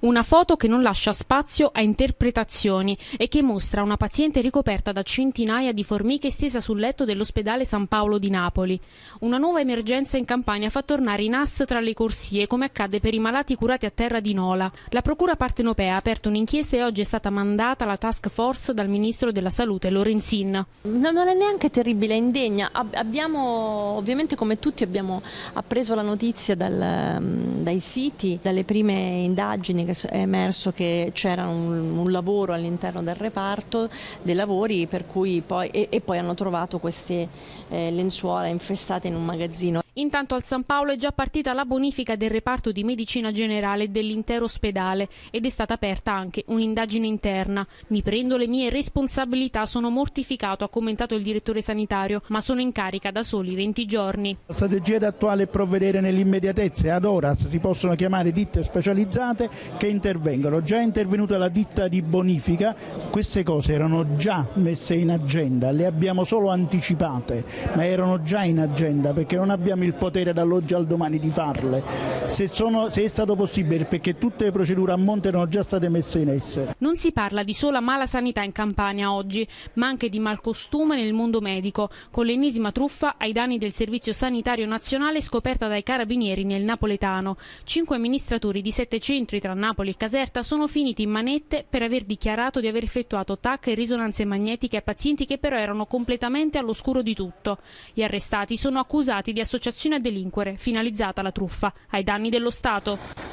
Una foto che non lascia spazio a interpretazioni e che mostra una paziente ricoperta da centinaia di formiche stesa sul letto dell'ospedale San Paolo di Napoli. Una nuova emergenza in Campania fa tornare i NAS tra le corsie, come accade per i malati curati a terra di Nola. La Procura partenopea ha aperto un'inchiesta e oggi è stata mandata la task force dal Ministro della Salute, Lorenzin. No, non è neanche terribile, è indegna. Abbiamo, ovviamente come tutti, abbiamo appreso la notizia dal, mm, dai siti, dalle prime indagini è emerso che c'era un, un, lavoro all'interno del reparto dei lavori poi, e, e, poi hanno trovato queste eh, lenzuola infestate in un magazzino. Intanto al San Paolo è già partita la bonifica del reparto di medicina generale dell'intero ospedale ed è stata aperta anche un'indagine interna. Mi prendo le mie responsabilità, sono mortificato, ha commentato il direttore sanitario, ma sono in carica da soli 20 giorni. La strategia attuale è provvedere nell'immediatezza, ad ora si possono chiamare ditte specializzate che intervengono. Già è intervenuta la ditta di bonifica, queste cose erano già messe in agenda, le abbiamo solo anticipate, ma erano già in agenda perché non abbiamo abbiamo il potere dall'oggi al domani di farle, se, sono, se è stato possibile perché tutte le procedure a monte erano già state messe in essere. Non si parla di sola mala sanità in Campania oggi, ma anche di malcostume nel mondo medico, con l'ennesima truffa ai danni del Servizio Sanitario Nazionale scoperta dai carabinieri nel napoletano. Cinque amministratori di sette centri tra Napoli e Caserta sono finiti in manette per aver dichiarato di aver effettuato TAC e risonanze magnetiche a pazienti che però erano completamente all'oscuro di tutto. Gli arrestati sono accusati di associazione associazione a delinquere, finalizzata alla truffa, ai danni dello Stato.